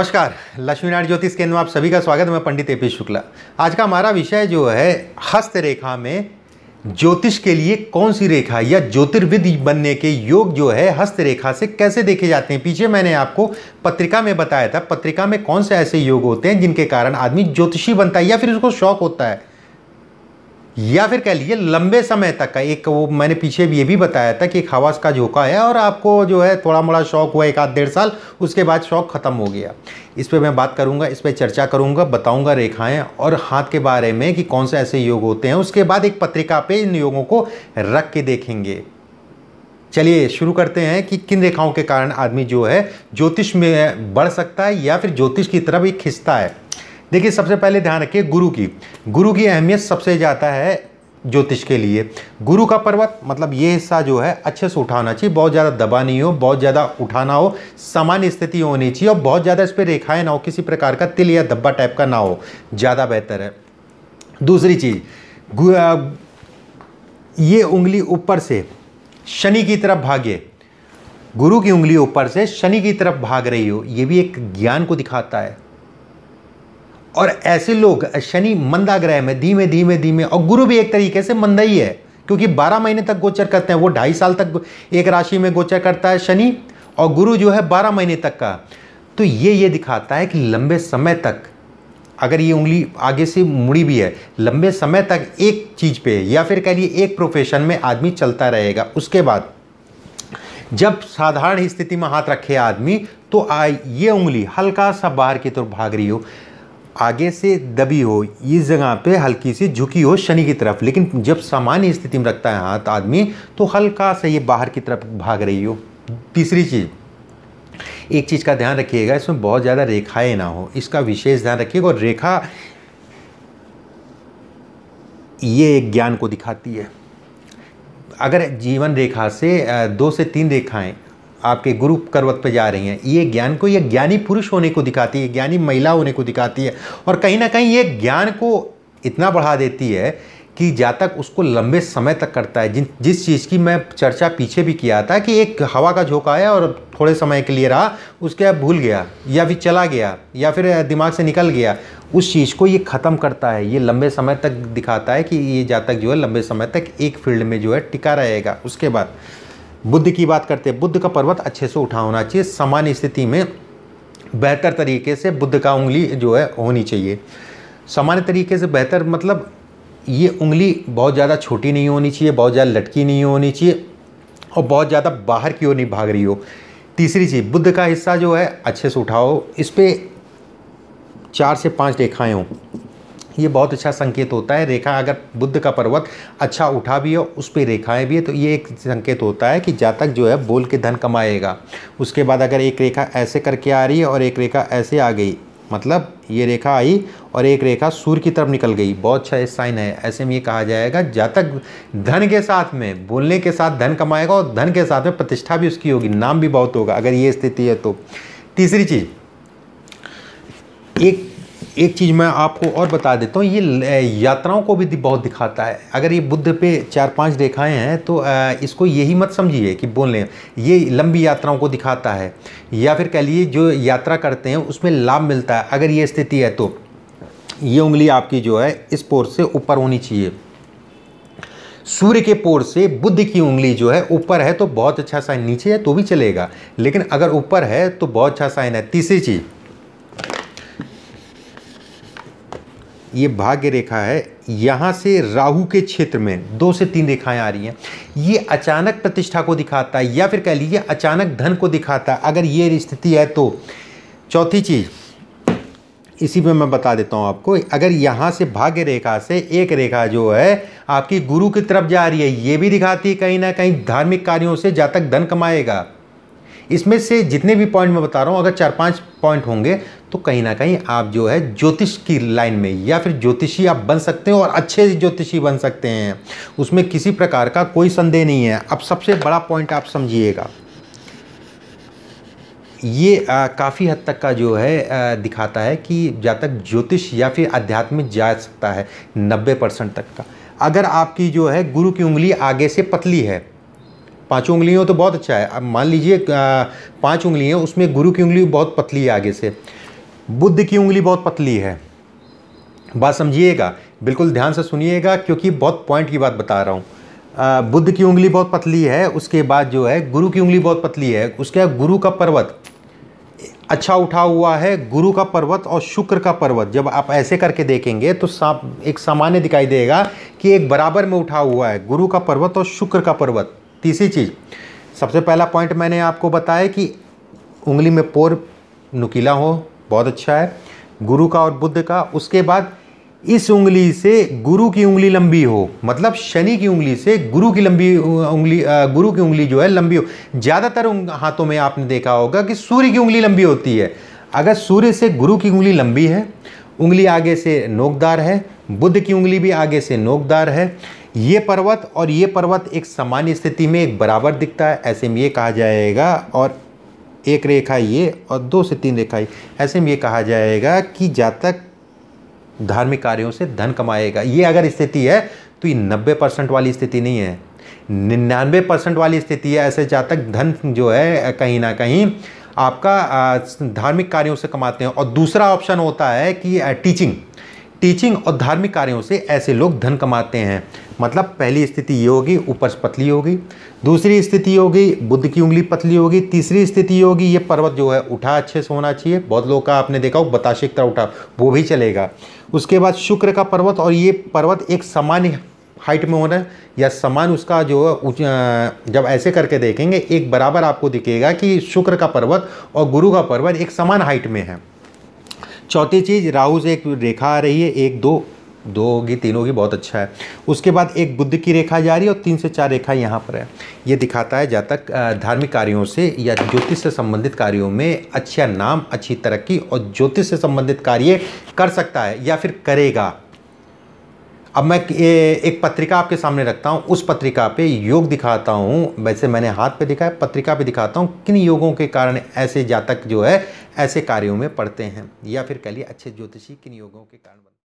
नमस्कार लक्ष्मीनारायण ज्योतिष केंद्र में आप सभी का स्वागत है मैं पंडित एपी शुक्ला आज का हमारा विषय जो है हस्त रेखा में ज्योतिष के लिए कौन सी रेखा या ज्योतिर्विद बनने के योग जो है हस्त रेखा से कैसे देखे जाते हैं पीछे मैंने आपको पत्रिका में बताया था पत्रिका में कौन से ऐसे योग होते हैं जिनके कारण आदमी ज्योतिषी बनता है या फिर उसको शौक होता है या फिर कह लीजिए लंबे समय तक का एक वो मैंने पीछे भी ये भी बताया था कि एक हवास का झोंका है और आपको जो है थोड़ा मोड़ा शौक हुआ एक आध डेढ़ साल उसके बाद शौक ख़त्म हो गया इस पर मैं बात करूँगा इस पर चर्चा करूँगा बताऊँगा रेखाएँ और हाथ के बारे में कि कौन से ऐसे योग होते हैं उसके बाद एक पत्रिका पे इन योगों को रख के देखेंगे चलिए शुरू करते हैं कि किन रेखाओं के कारण आदमी जो है ज्योतिष में बढ़ सकता है या फिर ज्योतिष की तरफ ही खिंचता है देखिए सबसे पहले ध्यान रखिए गुरु की गुरु की अहमियत सबसे ज़्यादा है ज्योतिष के लिए गुरु का पर्वत मतलब ये हिस्सा जो है अच्छे से उठाना चाहिए बहुत ज़्यादा दबा नहीं हो बहुत ज़्यादा उठाना हो सामान्य स्थिति होनी चाहिए और बहुत ज़्यादा इस पर रेखाएं ना हो किसी प्रकार का तिल या धब्बा टाइप का ना हो ज़्यादा बेहतर है दूसरी चीज़ ये उंगली ऊपर से शनि की तरफ भागे गुरु की उंगली ऊपर से शनि की तरफ भाग रही हो ये भी एक ज्ञान को दिखाता है और ऐसे लोग शनि मंदा ग्रह में धीमे धीमे धीमे और गुरु भी एक तरीके से मंदा ही है क्योंकि 12 महीने तक गोचर करते हैं वो ढाई साल तक एक राशि में गोचर करता है शनि और गुरु जो है 12 महीने तक का तो ये ये दिखाता है कि लंबे समय तक अगर ये उंगली आगे से मुड़ी भी है लंबे समय तक एक चीज़ पे या फिर कह लिए एक प्रोफेशन में आदमी चलता रहेगा उसके बाद जब साधारण स्थिति में हाथ रखे आदमी तो आ ये उंगली हल्का सा बाहर की तरफ भाग रही हो आगे से दबी हो इस जगह पे हल्की सी झुकी हो शनि की तरफ लेकिन जब सामान्य स्थिति में रखता है हाथ आदमी तो हल्का सा ये बाहर की तरफ भाग रही हो तीसरी चीज़ एक चीज़ का ध्यान रखिएगा इसमें बहुत ज़्यादा रेखाएं ना हो इसका विशेष ध्यान रखिएगा और रेखा ये एक ज्ञान को दिखाती है अगर जीवन रेखा से दो से तीन रेखाएं आपके गुरु पर्वत पर जा रही हैं ये ज्ञान को ये ज्ञानी पुरुष होने को दिखाती है ज्ञानी महिला होने को दिखाती है और कहीं ना कहीं ये ज्ञान को इतना बढ़ा देती है कि जातक उसको लंबे समय तक करता है जिन जिस चीज़ की मैं चर्चा पीछे भी किया था कि एक हवा का झोंका आया और थोड़े समय के लिए रहा उसके बाद भूल गया या फिर चला गया या फिर दिमाग से निकल गया उस चीज़ को ये ख़त्म करता है ये लंबे समय तक दिखाता है कि ये जातक जो है लंबे समय तक एक फील्ड में जो है टिका रहेगा उसके बाद बुद्ध की बात करते हैं बुद्ध का पर्वत अच्छे से उठा होना चाहिए सामान्य स्थिति में बेहतर तरीके से बुद्ध का उंगली जो है होनी चाहिए सामान्य तरीके से बेहतर मतलब ये उंगली बहुत ज़्यादा छोटी नहीं होनी चाहिए बहुत ज़्यादा लटकी नहीं होनी चाहिए और बहुत ज़्यादा बाहर की ओर नहीं भाग रही हो तीसरी चीज़ बुद्ध का हिस्सा जो है अच्छे से उठाओ इस पर चार से पाँच रेखाएँ हों ये बहुत अच्छा संकेत होता है रेखा अगर बुद्ध का पर्वत अच्छा उठा भी हो उस पर रेखाएं भी है तो ये एक संकेत होता है कि जातक जो है बोल के धन कमाएगा उसके बाद अगर एक रेखा ऐसे करके आ रही है और एक रेखा ऐसे आ गई मतलब ये रेखा आई और एक रेखा सूर्य की तरफ निकल गई बहुत अच्छा साइन है ऐसे में ये कहा जाएगा जातक धन के साथ में बोलने के साथ धन कमाएगा और धन के साथ में प्रतिष्ठा भी उसकी होगी नाम भी बहुत होगा अगर ये स्थिति है तो तीसरी चीज़ एक एक चीज़ मैं आपको और बता देता हूँ ये यात्राओं को भी बहुत दिखाता है अगर ये बुद्ध पे चार पांच रेखाएं हैं तो इसको यही मत समझिए कि बोल लें ये लंबी यात्राओं को दिखाता है या फिर कह लिए जो यात्रा करते हैं उसमें लाभ मिलता है अगर ये स्थिति है तो ये उंगली आपकी जो है इस पोर से ऊपर होनी चाहिए सूर्य के पोर से बुद्ध की उंगली जो है ऊपर है तो बहुत अच्छा साइन नीचे है तो भी चलेगा लेकिन अगर ऊपर है तो बहुत अच्छा साइन है तीसरी चीज़ ये भाग्य रेखा है यहाँ से राहु के क्षेत्र में दो से तीन रेखाएं आ रही हैं ये अचानक प्रतिष्ठा को दिखाता है या फिर कह लीजिए अचानक धन को दिखाता है अगर ये स्थिति है तो चौथी चीज़ इसी में मैं बता देता हूँ आपको अगर यहाँ से भाग्य रेखा से एक रेखा जो है आपकी गुरु की तरफ जा रही है ये भी दिखाती है कहीं ना कहीं धार्मिक कार्यों से जातक धन कमाएगा इसमें से जितने भी पॉइंट मैं बता रहा हूँ अगर चार पाँच पॉइंट होंगे तो कहीं ना कहीं आप जो है ज्योतिष की लाइन में या फिर ज्योतिषी आप बन सकते हो और अच्छे ज्योतिषी बन सकते हैं उसमें किसी प्रकार का कोई संदेह नहीं है अब सबसे बड़ा पॉइंट आप समझिएगा ये काफ़ी हद तक का जो है आ, दिखाता है कि तक ज्योतिष या फिर अध्यात्मिक जा सकता है नब्बे परसेंट तक का अगर आपकी जो है गुरु की उंगली आगे से पतली है पाँचों उंगलियों तो बहुत अच्छा है अब मान लीजिए पाँच उंगलियाँ उसमें गुरु की उंगली बहुत पतली है आगे से बुद्ध की उंगली बहुत पतली है बात समझिएगा बिल्कुल ध्यान से सुनिएगा क्योंकि बहुत पॉइंट की बात बता रहा हूँ बुद्ध की उंगली बहुत पतली है उसके बाद जो है गुरु की उंगली बहुत पतली है उसके बाद गुरु का पर्वत अच्छा उठा हुआ है गुरु का पर्वत और शुक्र का पर्वत जब आप ऐसे करके देखेंगे तो सा, एक सामान्य दिखाई देगा कि एक बराबर में उठा हुआ है गुरु का पर्वत और शुक्र का पर्वत तीसरी चीज़ सबसे पहला पॉइंट मैंने आपको बताया कि उंगली में पोर नुकीला हो बहुत अच्छा है गुरु का और बुद्ध का उसके बाद इस उंगली से गुरु की उंगली लंबी हो मतलब शनि की उंगली से गुरु की लंबी उंगली गुरु की उंगली जो है लंबी हो ज़्यादातर हाथों में आपने देखा होगा कि सूर्य की उंगली लंबी होती है अगर सूर्य से गुरु की उंगली लंबी है उंगली आगे से नोकदार है बुद्ध की उंगली भी आगे से नोकदार है ये पर्वत और ये पर्वत एक सामान्य स्थिति में एक बराबर दिखता है ऐसे में ये कहा जाएगा और एक रेखा ये और दो से तीन रेखा ये ऐसे में ये कहा जाएगा कि जातक धार्मिक कार्यों से धन कमाएगा ये अगर स्थिति है तो ये नब्बे परसेंट वाली स्थिति नहीं है निन्यानवे परसेंट वाली स्थिति है ऐसे जातक धन जो है कहीं ना कहीं आपका धार्मिक कार्यों से कमाते हैं और दूसरा ऑप्शन होता है कि टीचिंग टीचिंग और धार्मिक कार्यों से ऐसे लोग धन कमाते हैं मतलब पहली स्थिति ये होगी ऊपर पतली होगी दूसरी स्थिति होगी बुद्ध की उंगली पतली होगी तीसरी स्थिति होगी ये पर्वत जो है उठा अच्छे से होना चाहिए बहुत लोग का आपने देखा हो बताशिक तरह उठा वो भी चलेगा उसके बाद शुक्र का पर्वत और ये पर्वत एक सामान्य हाइट में होना या समान उसका जो है जब ऐसे करके देखेंगे एक बराबर आपको दिखेगा कि शुक्र का पर्वत और गुरु का पर्वत एक समान हाइट में है चौथी चीज़ राहु से एक रेखा आ रही है एक दो दो होगी तीन होगी बहुत अच्छा है उसके बाद एक बुद्ध की रेखा जा रही है और तीन से चार रेखा यहाँ पर है ये दिखाता है जातक धार्मिक कार्यों से या ज्योतिष से संबंधित कार्यों में अच्छा नाम अच्छी तरक्की और ज्योतिष से संबंधित कार्य कर सकता है या फिर करेगा अब मैं एक पत्रिका आपके सामने रखता हूँ उस पत्रिका पे योग दिखाता हूँ वैसे मैंने हाथ पे दिखाया पत्रिका पे दिखाता हूँ किन योगों के कारण ऐसे जातक जो है ऐसे कार्यों में पड़ते हैं या फिर कह लिए अच्छे ज्योतिषी किन योगों के कारण